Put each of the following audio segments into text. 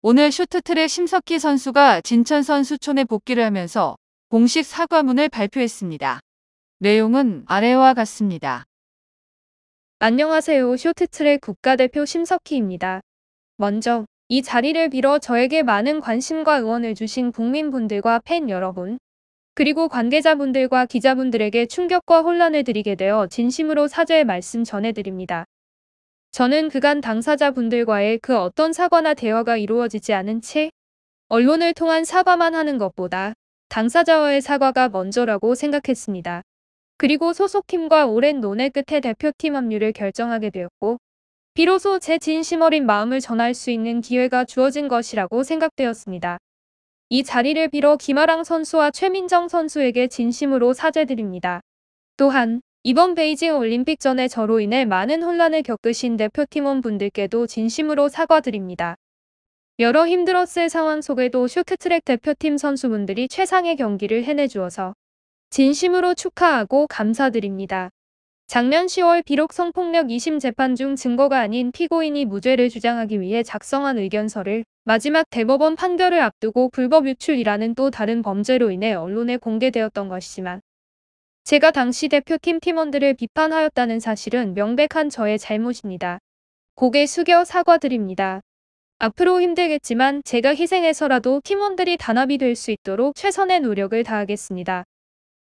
오늘 쇼트트랙 심석희 선수가 진천 선수촌에 복귀를 하면서 공식 사과문을 발표했습니다. 내용은 아래와 같습니다. 안녕하세요. 쇼트트랙 국가대표 심석희입니다. 먼저 이 자리를 빌어 저에게 많은 관심과 응원을 주신 국민분들과 팬 여러분, 그리고 관계자분들과 기자분들에게 충격과 혼란을 드리게 되어 진심으로 사죄의 말씀 전해드립니다. 저는 그간 당사자분들과의 그 어떤 사과나 대화가 이루어지지 않은 채 언론을 통한 사과만 하는 것보다 당사자와의 사과가 먼저라고 생각했습니다. 그리고 소속팀과 오랜 논의 끝에 대표팀 합류를 결정하게 되었고 비로소 제 진심 어린 마음을 전할 수 있는 기회가 주어진 것이라고 생각되었습니다. 이 자리를 빌어 김아랑 선수와 최민정 선수에게 진심으로 사죄드립니다. 또한 이번 베이징 올림픽 전에 저로 인해 많은 혼란을 겪으신 대표팀원 분들께도 진심으로 사과드립니다. 여러 힘들었을 상황 속에도 쇼트트랙 대표팀 선수분들이 최상의 경기를 해내주어서 진심으로 축하하고 감사드립니다. 작년 10월 비록 성폭력 2심 재판 중 증거가 아닌 피고인이 무죄를 주장하기 위해 작성한 의견서를 마지막 대법원 판결을 앞두고 불법 유출이라는 또 다른 범죄로 인해 언론에 공개되었던 것이지만 제가 당시 대표팀 팀원들을 비판하였다는 사실은 명백한 저의 잘못입니다. 고개 숙여 사과드립니다. 앞으로 힘들겠지만 제가 희생해서라도 팀원들이 단합이 될 수 있도록 최선의 노력을 다하겠습니다.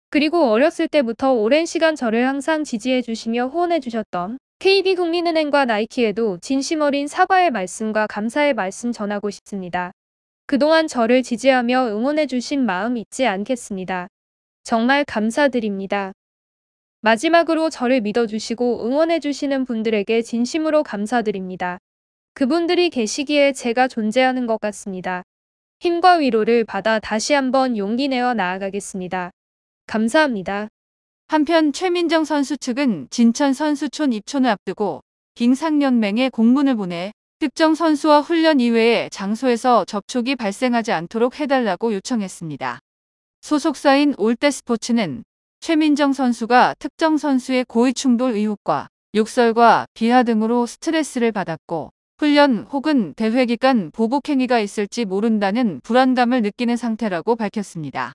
그리고 어렸을 때부터 오랜 시간 저를 항상 지지해주시며 후원해주셨던 KB국민은행과 나이키에도 진심 어린 사과의 말씀과 감사의 말씀 전하고 싶습니다. 그동안 저를 지지하며 응원해주신 마음 잊지 않겠습니다. 정말 감사드립니다. 마지막으로 저를 믿어주시고 응원해주시는 분들에게 진심으로 감사드립니다. 그분들이 계시기에 제가 존재하는 것 같습니다. 힘과 위로를 받아 다시 한번 용기 내어 나아가겠습니다. 감사합니다. 한편 최민정 선수 측은 진천 선수촌 입촌을 앞두고 빙상연맹에 공문을 보내 특정 선수와 훈련 이외에 장소에서 접촉이 발생하지 않도록 해달라고 요청했습니다. 소속사인 올댓스포츠는 최민정 선수가 특정 선수의 고의 충돌 의혹과 욕설과 비하 등으로 스트레스를 받았고 훈련 혹은 대회 기간 보복 행위가 있을지 모른다는 불안감을 느끼는 상태라고 밝혔습니다.